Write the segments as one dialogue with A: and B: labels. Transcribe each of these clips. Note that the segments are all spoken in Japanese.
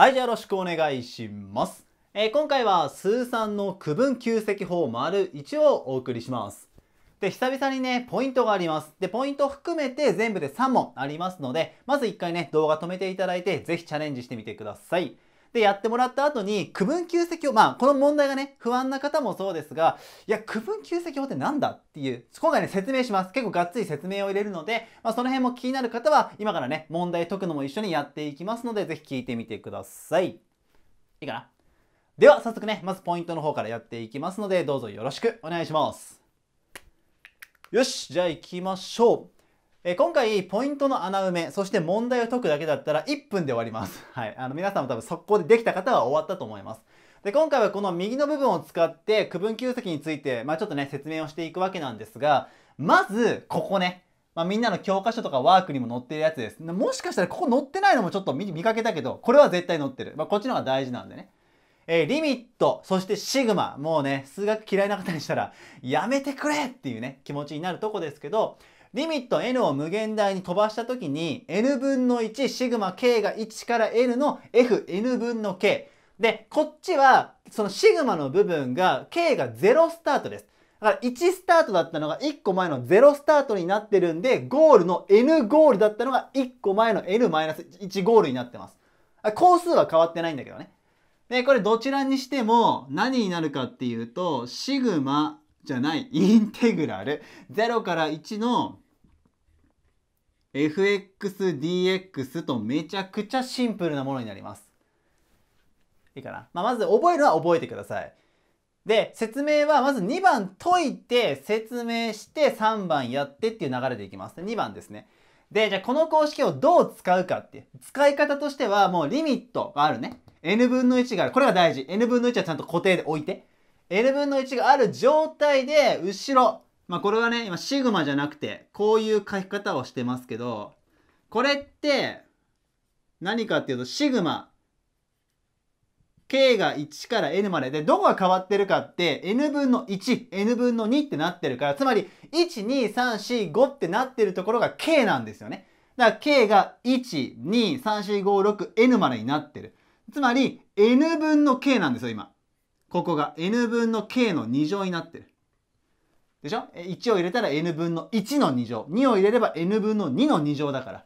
A: はい、じゃあよろしくお願いします。えー、今回は数三の区分旧積法丸1をお送りします。で、久々にね、ポイントがあります。で、ポイント含めて全部で3問ありますので、まず1回ね、動画止めていただいて、是非チャレンジしてみてください。で、やってもらった後に、区分給積表、まあ、この問題がね、不安な方もそうですが、いや、区分給積表って何だっていう、今回ね、説明します。結構がっつり説明を入れるので、まあ、その辺も気になる方は、今からね、問題解くのも一緒にやっていきますので、ぜひ聞いてみてください。いいかなでは、早速ね、まずポイントの方からやっていきますので、どうぞよろしくお願いします。よし、じゃあ行きましょう。え今回、ポイントの穴埋め、そして問題を解くだけだったら1分で終わります。はい。あの、皆さんも多分速攻でできた方は終わったと思います。で、今回はこの右の部分を使って区分給石について、まあちょっとね、説明をしていくわけなんですが、まず、ここね。まあ、みんなの教科書とかワークにも載ってるやつです。もしかしたらここ載ってないのもちょっと見かけたけど、これは絶対載ってる。まあ、こっちの方が大事なんでね。えー、リミット、そしてシグマ、もうね、数学嫌いな方にしたら、やめてくれっていうね、気持ちになるとこですけど、リミット n を無限大に飛ばしたときに n 分の1シグマ k が1から n の fn 分の k でこっちはそのシグマの部分が k が0スタートですだから1スタートだったのが1個前の0スタートになってるんでゴールの n ゴールだったのが1個前の n-1 ゴールになってます工数は変わってないんだけどねでこれどちらにしても何になるかっていうとシグマじゃないインテグラル0から1の fxdx とめちゃくちゃシンプルなものになります。いいかな、まあ、まず覚えるのは覚えてください。で説明はまず2番解いて説明して3番やってっていう流れでいきます。2番ですね。でじゃあこの公式をどう使うかっていう使い方としてはもうリミットがあるね。n 分の1がある。これが大事。n 分の1はちゃんと固定で置いて。L 分の1がある状態で、後ろ。まあ、これはね、今、シグマじゃなくて、こういう書き方をしてますけど、これって、何かっていうと、シグマ。k が1から n までで、どこが変わってるかって、n 分の1、n 分の2ってなってるから、つまり、1、2、3、4、5ってなってるところが k なんですよね。だから k が1、2、3、4、5、6、n までになってる。つまり、n 分の k なんですよ、今。ここが n 分の k の2乗になってる。でしょ ?1 を入れたら n 分の1の2乗。2を入れれば n 分の2の2乗だから。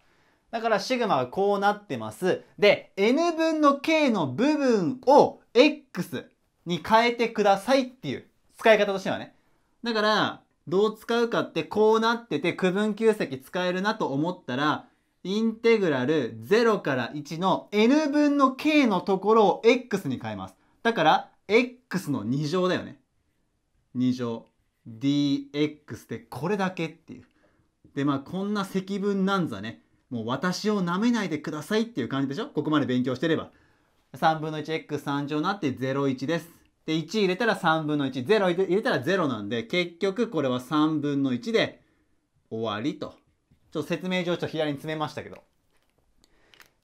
A: だからシグマはこうなってます。で、n 分の k の部分を x に変えてくださいっていう使い方としてはね。だから、どう使うかってこうなってて区分球積使えるなと思ったら、インテグラル0から1の n 分の k のところを x に変えます。だから、x の2乗だよね。2乗 dx でこれだけっていう。でまあこんな積分なんざねもう私をなめないでくださいっていう感じでしょここまで勉強してれば。3分の 1x3 乗になって01です。で1入れたら3分の1。0入れたら0なんで結局これは3分の1で終わりと。ちょっと説明上ちょっと左に詰めましたけど。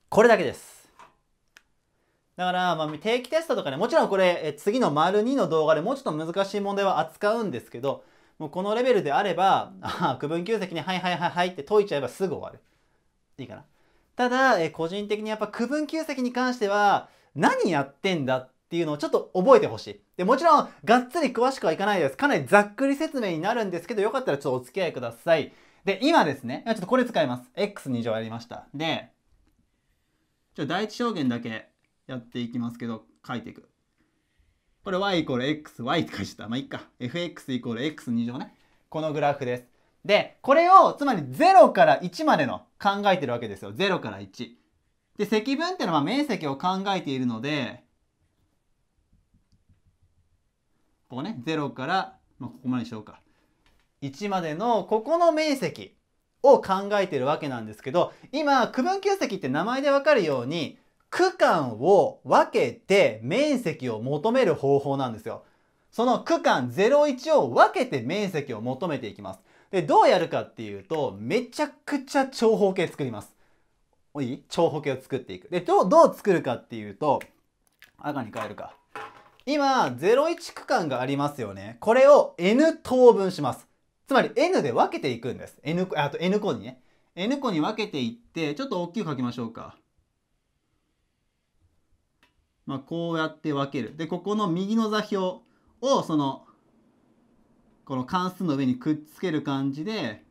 A: これだけです。だから、まあ、定期テストとかね、もちろんこれ、次の丸2の動画でもうちょっと難しい問題は扱うんですけど、もうこのレベルであれば、ああ、区分給席にはいはいはいはいって解いちゃえばすぐ終わる。いいかな。ただ、え個人的にやっぱ区分給席に関しては、何やってんだっていうのをちょっと覚えてほしい。で、もちろん、がっつり詳しくはいかないです。かなりざっくり説明になるんですけど、よかったらちょっとお付き合いください。で、今ですね、ちょっとこれ使います。x2 乗やりました。で、ちょ、第一証言だけやっていきますけど、書いていく。これ y イコール x、y って書いてた。まあ、いっか。fx イコール x2 乗ね。このグラフです。で、これを、つまり0から1までの考えてるわけですよ。0から1。で、積分っていうのは面積を考えているので、ここね、0から、まあ、ここまでにしようか。1までの、ここの面積を考えてるわけなんですけど、今、区分球積って名前でわかるように、区間を分けて面積を求める方法なんですよ。その区間01を分けて面積を求めていきます。で、どうやるかっていうと、めちゃくちゃ長方形作ります。いい長方形を作っていく。で、どう、どう作るかっていうと、赤に変えるか。今、01区間がありますよね。これを n 等分します。つまり n で分けていくんです。n あと n 個にね。n 個に分けていって、ちょっと大きく書きましょうか。まあ、こうやって分ける。で、ここの右の座標を、その、この関数の上にくっつける感じで、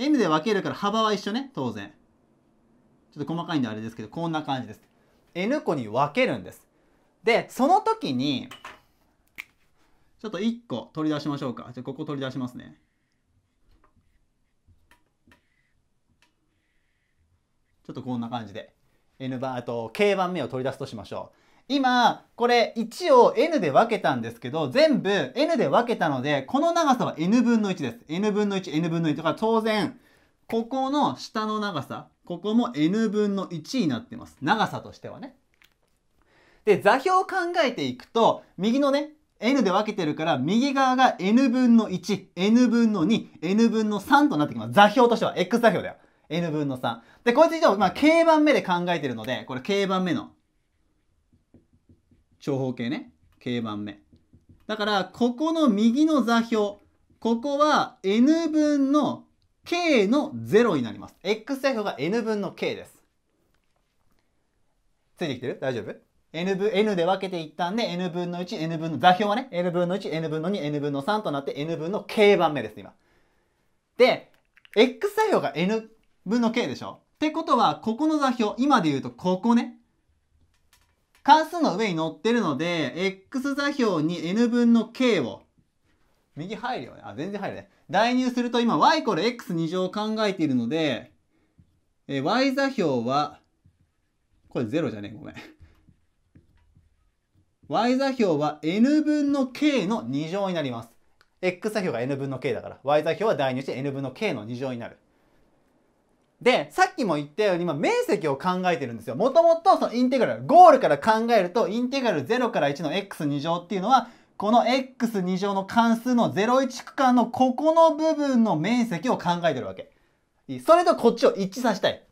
A: n で分けるから幅は一緒ね、当然。ちょっと細かいんであれですけど、こんな感じです。n 個に分けるんです。で、その時に、ちょっと1個取り出しましょうか。じゃここ取り出しますね。ちょっとこんな感じで。n 番あと k 番目を取り出すとしましょう。今これ1を n で分けたんですけど全部 n で分けたのでこの長さは n 分の1です。n 分の 1n 分の1だから当然ここの下の長さここも n 分の1になってます。長さとしてはね。で座標を考えていくと右のね n で分けてるから右側が n 分の 1n 分の 2n 分の3となってきます。座標としては x 座標だよ。n 分の3。で、こいつ以上、まあ、k 番目で考えてるので、これ k 番目の長方形ね。k 番目。だから、ここの右の座標、ここは n 分の k の0になります。x 座標が n 分の k です。ついてきてる大丈夫 n, 分 ?n で分けていったんで、n 分の1、n 分の、座標はね、n 分の1、n 分の2、n 分の3となって、n 分の k 番目です、今。で、x 座標が n 分の k でしょってことは、ここの座標、今で言うとここね。関数の上に乗ってるので、x 座標に n 分の k を、右入るよね。あ、全然入るね。代入すると今 y イコール x2 乗を考えているので、え y 座標は、これ0じゃねえ、ごめん。y 座標は n 分の k の2乗になります。x 座標が n 分の k だから、y 座標は代入して n 分の k の2乗になる。で、さっきも言ったように、今、面積を考えてるんですよ。もともと、そのインテグラル、ゴールから考えると、インテグラル0から1の x2 乗っていうのは、この x2 乗の関数の01区間のここの部分の面積を考えてるわけ。それとこっちを一致させたい。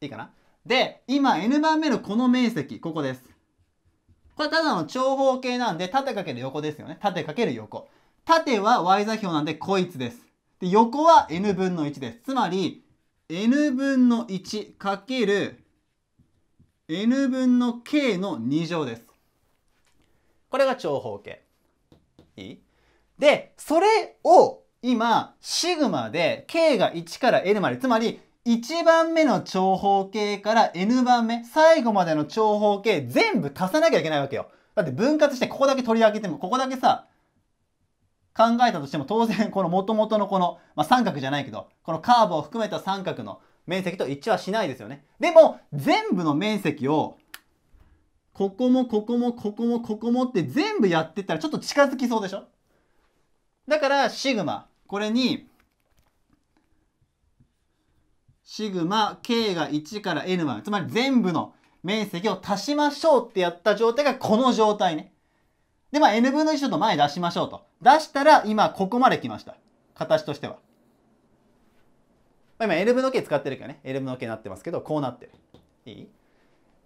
A: いいかなで、今 n 番目のこの面積、ここです。これただの長方形なんで、縦かける横ですよね。縦かける横。縦は y 座標なんでこいつです。で、横は n 分の1です。つまり、n 分の1かける n 分の k の2乗です。これが長方形。いいで、それを今、シグマで k が1から n まで、つまり1番目の長方形から n 番目、最後までの長方形全部足さなきゃいけないわけよ。だって分割してここだけ取り上げても、ここだけさ、考えたとしても当然この元々のこの、まあ、三角じゃないけどこのカーブを含めた三角の面積と一致はしないですよねでも全部の面積をここもここもここもここもって全部やってったらちょっと近づきそうでしょだからシグマこれにシグマ K が1から N までつまり全部の面積を足しましょうってやった状態がこの状態ね。で、まあ、n 分の1ちょっと前出しましょうと。出したら、今、ここまで来ました。形としては。まあ、今、n 分の k 使ってるけどね。n 分の k になってますけど、こうなってる。いい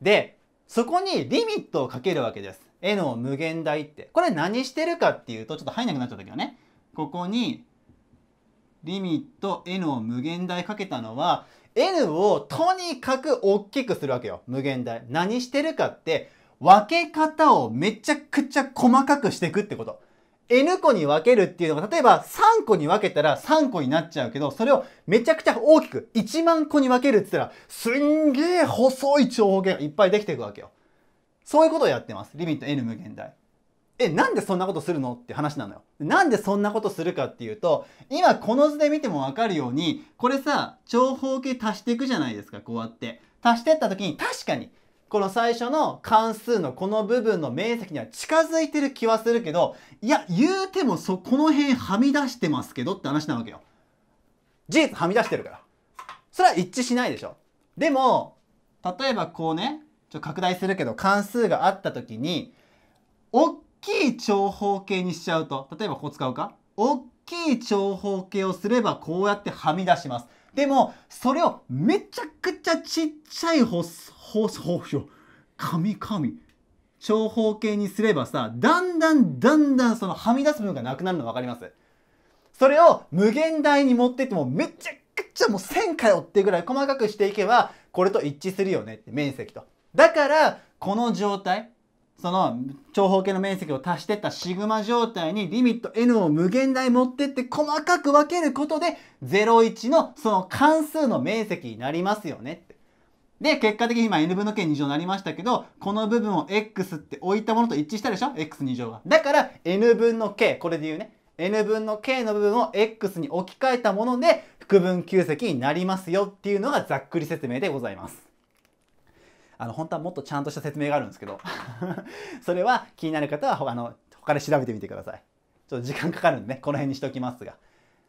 A: で、そこにリミットをかけるわけです。n を無限大って。これ何してるかっていうと、ちょっと入んなくなっちゃったけどね。ここに、リミット n を無限大かけたのは、n をとにかく大きくするわけよ。無限大。何してるかって、分け方をめちゃくちゃ細かくしていくってこと。N 個に分けるっていうのが、例えば3個に分けたら3個になっちゃうけど、それをめちゃくちゃ大きく1万個に分けるって言ったら、すんげえ細い長方形がいっぱいできていくわけよ。そういうことをやってます。リミット N 無限大。え、なんでそんなことするのって話なのよ。なんでそんなことするかっていうと、今この図で見てもわかるように、これさ、長方形足していくじゃないですか、こうやって。足してった時に確かにこの最初の関数のこの部分の面積には近づいてる気はするけど、いや、言うてもそこの辺はみ出してますけどって話なわけよ。事実はみ出してるから。それは一致しないでしょ。でも、例えばこうね、ちょ拡大するけど関数があった時に、大きい長方形にしちゃうと、例えばここ使うか大きい長方形をすればこうやってはみ出します。でも、それをめちゃくちゃちっちゃいほほほ放送、神々、長方形にすればさ、だんだんだんだんそのはみ出す部分がなくなるの分かりますそれを無限大に持ってってもめちゃくちゃもう1000回折ってぐらい細かくしていけば、これと一致するよねって面積と。だから、この状態、その長方形の面積を足してったシグマ状態にリミット n を無限大持ってって細かく分けることで01のその関数の面積になりますよねって。で、結果的に今 n 分の k 2乗になりましたけど、この部分を x って置いたものと一致したでしょ ?x2 乗は。だから n 分の k、これで言うね。n 分の k の部分を x に置き換えたもので、複分9積になりますよっていうのがざっくり説明でございます。あの本当はもっとちゃんとした説明があるんですけど それは気になる方は他の他で調べてみてくださいちょっと時間かかるんでねこの辺にしておきますが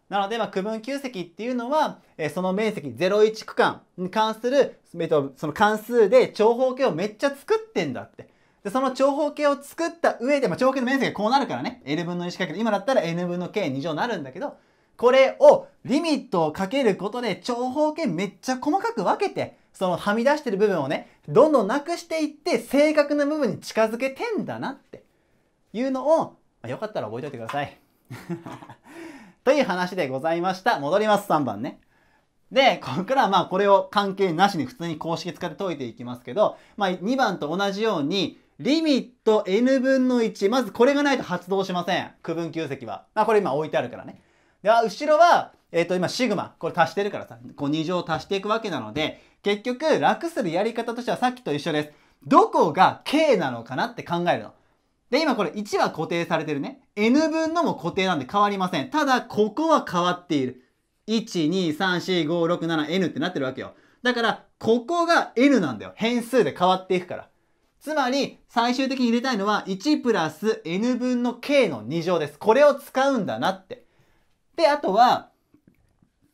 A: なので、まあ、区分9積っていうのは、えその面積01区間に関する、えっと、その関数で長方形をめっちゃ作ってんだって。で、その長方形を作った上で、まあ、長方形の面積がこうなるからね。L 分の1かける。今だったら N 分の K2 乗になるんだけど、これをリミットをかけることで長方形めっちゃ細かく分けて、そのはみ出してる部分をねどんどんなくしていって正確な部分に近づけてんだなっていうのを、まあ、よかったら覚えておいてください。という話でございました。戻ります、3番ね。で、ここからまあこれを関係なしに普通に公式使って解いていきますけど、まあ2番と同じように、リミット n 分の1。まずこれがないと発動しません。区分球積は。まあこれ今置いてあるからね。で後ろは、えっ、ー、と今シグマこれ足してるからさこう2乗足していくわけなので結局楽するやり方としてはさっきと一緒ですどこが k なのかなって考えるの。で、今これ1は固定されてるね。n 分のも固定なんで変わりません。ただ、ここは変わっている。1,2,3,4,5,6,7,n ってなってるわけよ。だから、ここが n なんだよ。変数で変わっていくから。つまり、最終的に入れたいのは、1プラス n 分の k の2乗です。これを使うんだなって。で、あとは、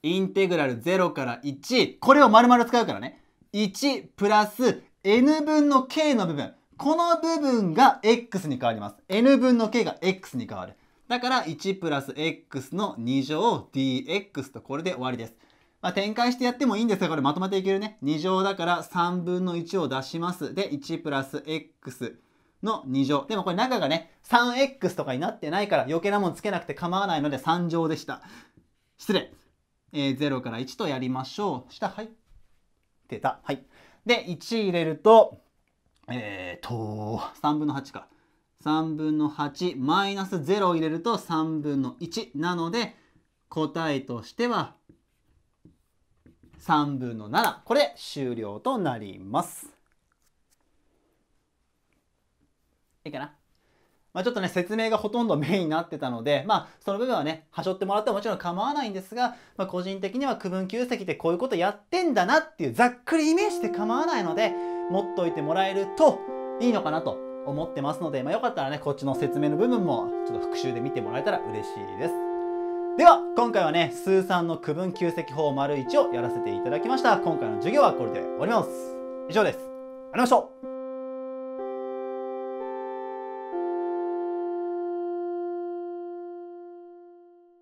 A: インテグラル0から1、これを丸々使うからね。1プラス n 分の k の部分。この部分が x に変わります。n 分の k が x に変わる。だから1プラス x の2乗 dx とこれで終わりです。まあ、展開してやってもいいんですが、これまとめていけるね。2乗だから3分の1を出します。で、1プラス x の2乗。でもこれ中がね、3x とかになってないから余計なもんつけなくて構わないので3乗でした。失礼。えー、0から1とやりましょう。下、はい。出た。はい。で、1入れると、えーと、3分の8か。3分の8マイナス0を入れると3分の1なので答えとしては3分の7これ終了となります。いいかな。まあ、ちょっとね、説明がほとんどメインになってたので、まあ、その部分はね、はしょってもらってももちろん構わないんですが、まあ、個人的には区分旧跡ってこういうことやってんだなっていう、ざっくりイメージで構わないので、持っといてもらえるといいのかなと思ってますので、まあ、よかったらね、こっちの説明の部分も、ちょっと復習で見てもらえたら嬉しいです。では、今回はね、数ーの区分旧跡法丸1をやらせていただきました。今回の授業はこれで終わります。以上です。ありがとうございました。